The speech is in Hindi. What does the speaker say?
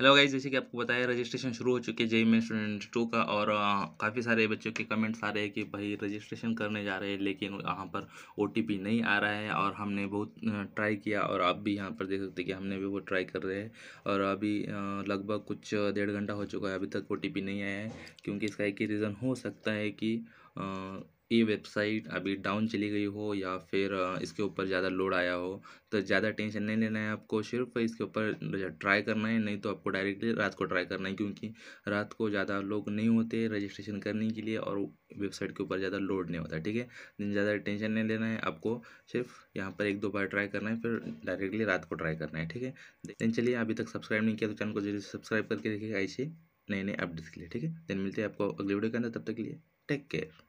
हेलो गाइज जैसे कि आपको बताया रजिस्ट्रेशन शुरू हो चुकी है जेई मेन स्टूडेंट टू का और काफ़ी सारे बच्चों के कमेंट्स आ रहे हैं कि भाई रजिस्ट्रेशन करने जा रहे हैं लेकिन यहाँ पर ओ नहीं आ रहा है और हमने बहुत ट्राई किया और आप भी यहाँ पर देख सकते हैं कि हमने भी वो ट्राई कर रहे हैं और अभी लगभग कुछ डेढ़ घंटा हो चुका है अभी तक ओ नहीं आया है क्योंकि इसका एक ही रीज़न हो सकता है कि ये वेबसाइट अभी डाउन चली गई हो या फिर इसके ऊपर ज़्यादा लोड आया हो तो ज़्यादा टेंशन नहीं लेना है आपको सिर्फ इसके ऊपर ट्राई करना है नहीं तो आपको डायरेक्टली रात को ट्राई करना है क्योंकि रात को ज़्यादा लोग नहीं होते रजिस्ट्रेशन करने के लिए और वेबसाइट के ऊपर ज़्यादा लोड नहीं होता ठीक है ज़्यादा टेंशन नहीं लेना है आपको सिर्फ यहाँ पर एक दो बार ट्राई करना है फिर डायरेक्टली रात को ट्राई करना है ठीक है देन चलिए अभी तक सब्सक्राइब नहीं किया तो चैनल को जरूर सब्सक्राइब करके देखिएगा ऐसे नए नए अपडेट्स के लिए ठीक है देन मिलते हैं आपको अगले वीडियो के अंदर तब तक के लिए टेक केयर